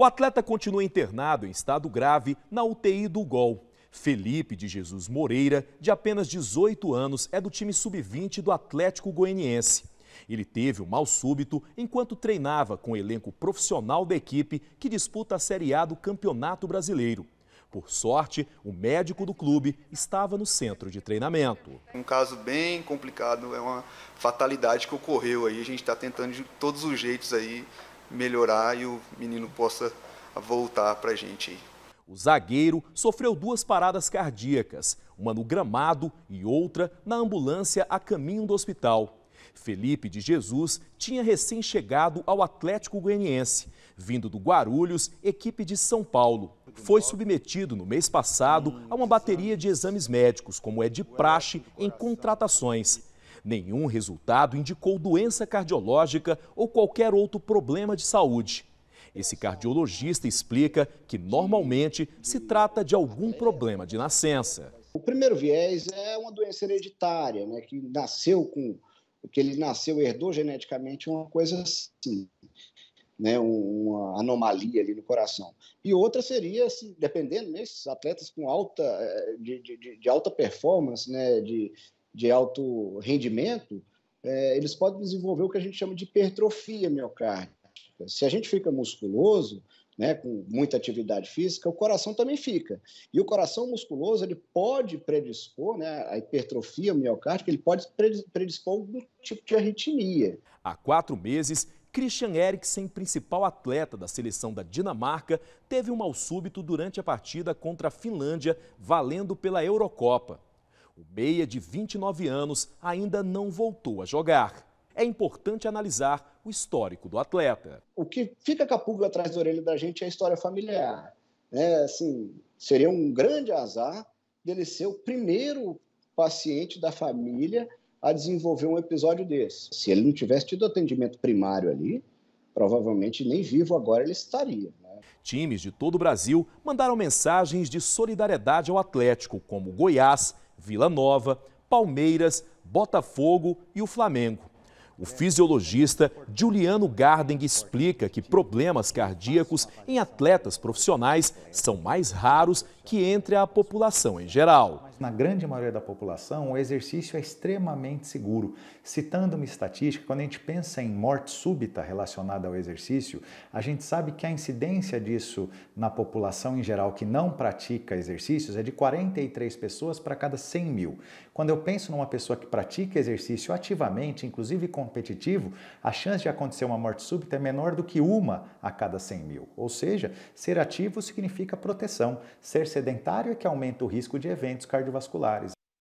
O atleta continua internado em estado grave na UTI do Gol. Felipe de Jesus Moreira, de apenas 18 anos, é do time sub-20 do Atlético Goianiense. Ele teve o um mal súbito enquanto treinava com o elenco profissional da equipe que disputa a Série A do Campeonato Brasileiro. Por sorte, o médico do clube estava no centro de treinamento. Um caso bem complicado, é uma fatalidade que ocorreu aí. A gente está tentando de todos os jeitos aí melhorar e o menino possa voltar para a gente. O zagueiro sofreu duas paradas cardíacas, uma no gramado e outra na ambulância a caminho do hospital. Felipe de Jesus tinha recém-chegado ao Atlético Goianiense, vindo do Guarulhos, equipe de São Paulo. Foi submetido no mês passado a uma bateria de exames médicos, como é de praxe em contratações. Nenhum resultado indicou doença cardiológica ou qualquer outro problema de saúde. Esse cardiologista explica que normalmente se trata de algum problema de nascença. O primeiro viés é uma doença hereditária, né, que nasceu com que ele nasceu herdou geneticamente uma coisa assim, né, uma anomalia ali no coração. E outra seria, assim, dependendo desses né, atletas com alta eh, de, de, de alta performance, né, de de alto rendimento, é, eles podem desenvolver o que a gente chama de hipertrofia miocárdica. Se a gente fica musculoso, né, com muita atividade física, o coração também fica. E o coração musculoso, ele pode predispor, né, a hipertrofia miocárdica, ele pode predispor algum tipo de arritmia. Há quatro meses, Christian Eriksen, principal atleta da seleção da Dinamarca, teve um mal súbito durante a partida contra a Finlândia, valendo pela Eurocopa. O meia de 29 anos ainda não voltou a jogar. É importante analisar o histórico do atleta. O que fica com a pulga atrás da orelha da gente é a história familiar. É, assim, seria um grande azar dele ser o primeiro paciente da família a desenvolver um episódio desse. Se ele não tivesse tido atendimento primário ali, provavelmente nem vivo agora ele estaria. Né? Times de todo o Brasil mandaram mensagens de solidariedade ao Atlético, como Goiás, Vila Nova, Palmeiras, Botafogo e o Flamengo. O fisiologista Juliano Gardeng explica que problemas cardíacos em atletas profissionais são mais raros que entre a população em geral na grande maioria da população, o exercício é extremamente seguro. Citando uma estatística, quando a gente pensa em morte súbita relacionada ao exercício, a gente sabe que a incidência disso na população em geral que não pratica exercícios é de 43 pessoas para cada 100 mil. Quando eu penso numa pessoa que pratica exercício ativamente, inclusive competitivo, a chance de acontecer uma morte súbita é menor do que uma a cada 100 mil. Ou seja, ser ativo significa proteção, ser sedentário é que aumenta o risco de eventos cardiovasculares cardiovasculares.